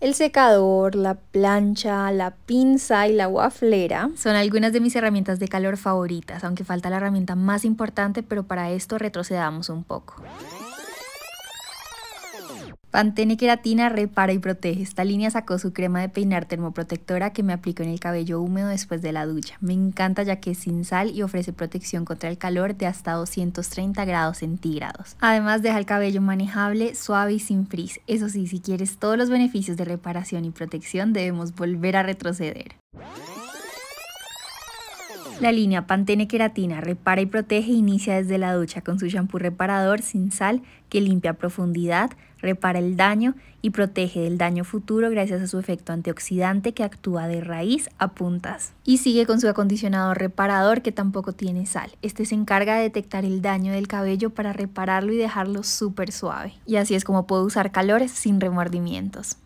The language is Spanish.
El secador, la plancha, la pinza y la waflera son algunas de mis herramientas de calor favoritas, aunque falta la herramienta más importante, pero para esto retrocedamos un poco. Pantene Queratina repara y protege. Esta línea sacó su crema de peinar termoprotectora que me aplico en el cabello húmedo después de la ducha. Me encanta ya que es sin sal y ofrece protección contra el calor de hasta 230 grados centígrados. Además deja el cabello manejable, suave y sin frizz. Eso sí, si quieres todos los beneficios de reparación y protección debemos volver a retroceder. La línea Pantene Keratina repara y protege inicia desde la ducha con su shampoo reparador sin sal que limpia a profundidad, repara el daño y protege del daño futuro gracias a su efecto antioxidante que actúa de raíz a puntas. Y sigue con su acondicionador reparador que tampoco tiene sal. Este se encarga de detectar el daño del cabello para repararlo y dejarlo súper suave. Y así es como puedo usar calores sin remordimientos.